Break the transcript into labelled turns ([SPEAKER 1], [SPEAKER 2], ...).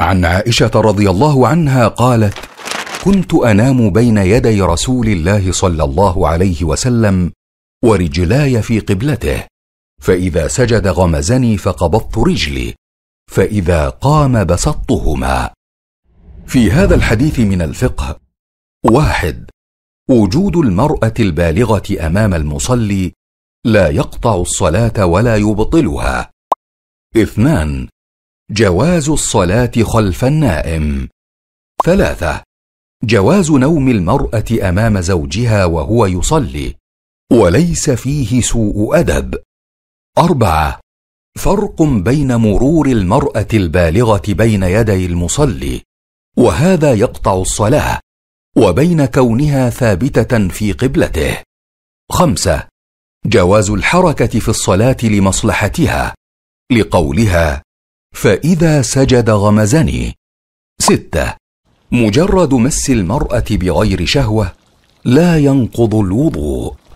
[SPEAKER 1] عن عائشه رضي الله عنها قالت كنت انام بين يدي رسول الله صلى الله عليه وسلم ورجلاي في قبلته فاذا سجد غمزني فقبضت رجلي فاذا قام بسطتهما في هذا الحديث من الفقه واحد وجود المراه البالغه امام المصلي لا يقطع الصلاه ولا يبطلها اثنان جواز الصلاة خلف النائم ثلاثة جواز نوم المرأة أمام زوجها وهو يصلي وليس فيه سوء أدب أربعة فرق بين مرور المرأة البالغة بين يدي المصلي وهذا يقطع الصلاة وبين كونها ثابتة في قبلته خمسة جواز الحركة في الصلاة لمصلحتها لقولها فإذا سجد غمزني ستة مجرد مس المرأة بغير شهوة لا ينقض الوضوء